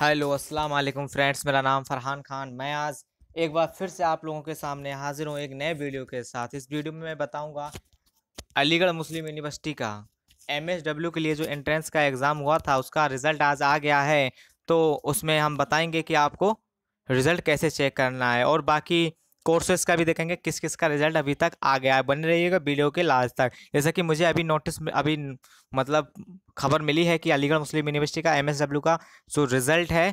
hello अस्सलाम वालेकुम friends मेरा नाम फरहान खान मैं आज एक बार फिर से आप लोगों के सामने हाजिर हूँ एक नए वीडियो के साथ इस वीडियो में मैं बताऊँगा अलीगढ़ मुस्लिम यूनिवर्सिटी का एमएसडब्ल्यू के लिए जो एंट्रेंस का एग्ज़ाम हुआ था उसका रिज़ल्ट आज आ गया है तो उसमें हम बताएंगे कि आपको रिज़ल्ट कैसे चेक करना है और बाकी कोर्सेज का भी देखेंगे किस किस का रिजल्ट अभी तक आ गया है बने रहिएगा वीडियो के लास्ट तक जैसा कि मुझे अभी नोटिस अभी मतलब खबर मिली है कि अलीगढ़ मुस्लिम यूनिवर्सिटी का एमएसडब्ल्यू का जो रिजल्ट है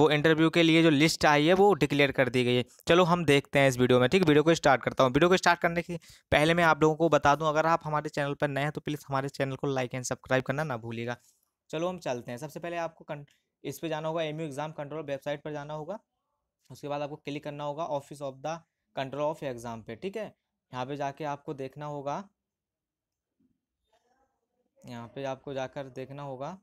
वो इंटरव्यू के लिए जो लिस्ट आई है वो डिक्लेयर कर दी गई है चलो हम देखते हैं इस वीडियो में ठीक वीडियो को स्टार्ट करता हूँ वीडियो को स्टार्ट करने के पहले मैं आप लोगों को बता दूँ अगर आप हमारे चैनल पर नए हैं तो प्लीज़ हमारे चैनल को लाइक एंड सब्सक्राइब करना ना भूलिएगा चलो हम चलते हैं सबसे पहले आपको इस पर जाना होगा एम एग्ज़ाम कंट्रोल वेबसाइट पर जाना होगा उसके बाद आपको क्लिक करना होगा office of the control of exam पे ठीक है यहाँ पे जाके आपको देखना होगा यहाँ पे आपको जाकर देखना होगा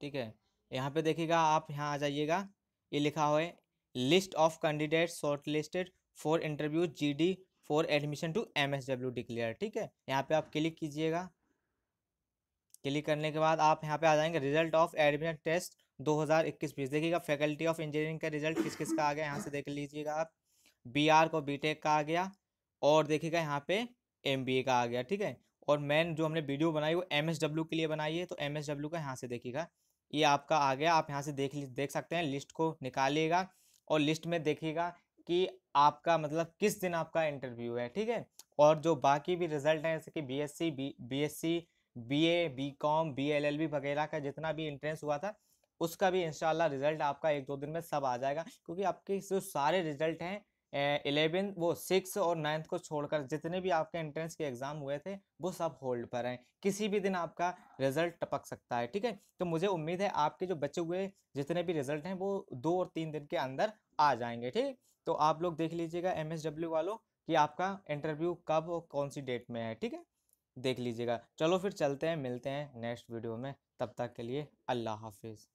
ठीक है यहाँ पे देखिएगा आप यहाँ आ जाइएगा ये लिखा हुआ है list of candidate short listed for interview G D for admission to M S W declare ठीक है यहाँ पे आप क्लिक कीजिएगा क्लिक करने के बाद आप यहाँ पे आ जाएंगे रिजल्ट ऑफ एडमिशन टेस्ट 2021 बीस देखिएगा फैकल्टी ऑफ इंजीनियरिंग का रिजल्ट किस किस का आ गया यहाँ से देख लीजिएगा आप आर को टेक का आ गया और देखिएगा यहाँ पे ए का आ गया ठीक है और मैन जो हमने वीडियो बनाई वो डब्ल्यू के लिए बनाई है तो डब्ल्यू का यहाँ से देखिएगा ये आपका आ गया आप यहाँ से देख देख सकते हैं लिस्ट को निकालिएगा और लिस्ट में देखिएगा कि आपका मतलब किस दिन आपका इंटरव्यू है ठीक है और जो बाकी भी रिजल्ट हैं जैसे कि B S C B S C B A B com B L L B वगैरह का जितना भी इंट्रेंस हुआ था उसका भी इंशाल्लाह रिजल्ट आपका एक दो दिन में सब आ जाएगा क्योंकि आपके जो सारे रिजल्ट हैं एलेवन वो सिक्स और नाइन्थ को छोड़कर जितने भी आपके एंट्रेंस के एग्ज़ाम हुए थे वो सब होल्ड पर हैं किसी भी दिन आपका रिजल्ट टपक सकता है ठीक है तो मुझे उम्मीद है आपके जो बचे हुए जितने भी रिजल्ट हैं वो दो और तीन दिन के अंदर आ जाएंगे ठीक तो आप लोग देख लीजिएगा एम वालों कि आपका इंटरव्यू कब और कौन सी डेट में है ठीक है देख लीजिएगा चलो फिर चलते हैं मिलते हैं नेक्स्ट वीडियो में तब तक के लिए अल्लाह हाफिज़